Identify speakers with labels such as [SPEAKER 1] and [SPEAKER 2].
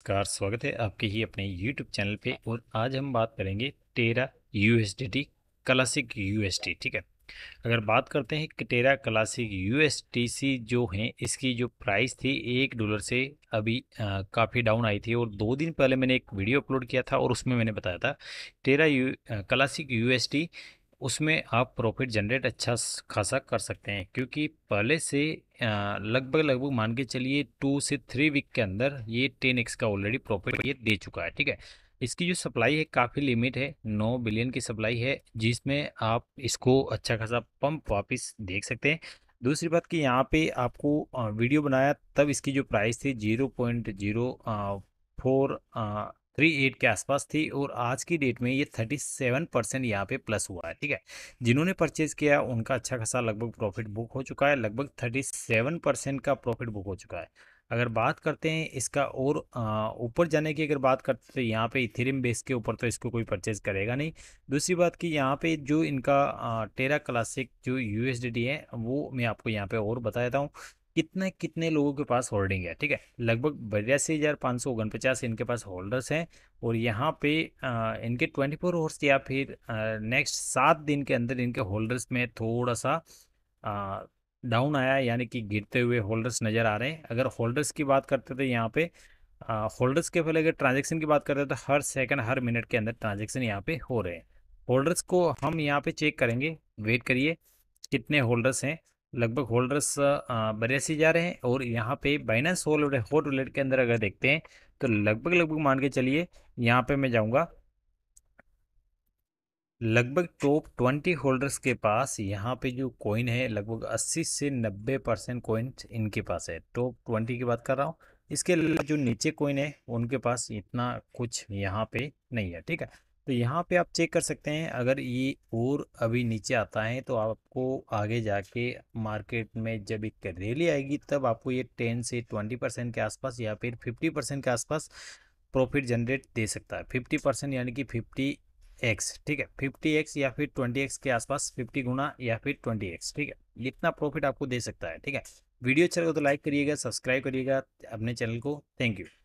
[SPEAKER 1] नमस्कार स्वागत है आपके ही अपने YouTube चैनल पे और आज हम बात करेंगे टेरा यू क्लासिक यू ठीक है अगर बात करते हैं कि टेरा क्लासिक यू जो है इसकी जो प्राइस थी एक डॉलर से अभी काफ़ी डाउन आई थी और दो दिन पहले मैंने एक वीडियो अपलोड किया था और उसमें मैंने बताया था टेरा यू क्लासिक यू उसमें आप प्रॉफिट जनरेट अच्छा खासा कर सकते हैं क्योंकि पहले से लगभग लगभग मान के चलिए टू से थ्री वीक के अंदर ये टेन एक्स का ऑलरेडी प्रॉफिट ये दे चुका है ठीक है इसकी जो सप्लाई है काफ़ी लिमिट है नौ बिलियन की सप्लाई है जिसमें आप इसको अच्छा खासा पंप वापस देख सकते हैं दूसरी बात कि यहाँ पे आपको वीडियो बनाया तब इसकी जो प्राइस थी zero point zero four three eight के आसपास थी और आज की डेट में ये थर्टी सेवन परसेंट यहाँ पे प्लस हुआ है ठीक है जिन्होंने परचेज किया उनका अच्छा खासा लगभग प्रॉफिट बुक हो चुका है लगभग थर्टी सेवन परसेंट का प्रॉफिट बुक हो चुका है अगर बात करते हैं इसका और ऊपर जाने की अगर बात करते तो यहाँ पे इथेरियम बेस के ऊपर तो इसको कोई परचेज करेगा नहीं दूसरी बात कि यहाँ पे जो इनका टेरा क्लासिक जो यूएसडीटी है वो मैं आपको यहाँ पे और बता देता हूँ कितने कितने लोगों के पास होल्डिंग है ठीक है लगभग बयासी हज़ार पाँच सौ उनपचास इनके पास होल्डर्स हैं और यहाँ पे आ, इनके ट्वेंटी फोर आवर्स या फिर नेक्स्ट सात दिन के अंदर इनके होल्डर्स में थोड़ा सा आ, डाउन आया यानी कि गिरते हुए होल्डर्स नज़र आ रहे हैं अगर होल्डर्स की बात करते तो यहाँ पे होल्डर्स के पहले अगर ट्रांजेक्शन की बात करते तो हर सेकेंड हर मिनट के अंदर ट्रांजेक्शन यहाँ पे हो रहे हैं होल्डर्स को हम यहाँ पे चेक करेंगे वेट करिए कितने होल्डर्स हैं लगभग होल्डर्स जा रहे हैं और यहाँ पे बाइनेंस होल होल वॉलेट के अंदर अगर देखते हैं तो लगभग लगभग मान के चलिए यहाँ पे मैं जाऊँगा लगभग टॉप ट्वेंटी होल्डर्स के पास यहाँ पे जो कॉइन है लगभग अस्सी से नब्बे परसेंट कॉइन इनके पास है टॉप ट्वेंटी की बात कर रहा हूँ इसके अलावा जो नीचे कोइन है उनके पास इतना कुछ यहाँ पे नहीं है ठीक है तो यहाँ पे आप चेक कर सकते हैं अगर ये और अभी नीचे आता है तो आपको आगे जाके मार्केट में जब एक रैली आएगी तब आपको ये टेन से ट्वेंटी परसेंट के आसपास या फिर फिफ्टी परसेंट के आसपास प्रॉफिट जनरेट दे सकता है फिफ्टी परसेंट यानी कि फिफ्टी एक्स ठीक है फिफ्टी एक्स या फिर ट्वेंटी एक्स के आसपास फिफ्टी गुना या फिर ट्वेंटी एक्स ठीक है इतना प्रॉफिट आपको दे सकता है ठीक है वीडियो अच्छा लगे तो लाइक करिएगा सब्सक्राइब करिएगा अपने चैनल को थैंक यू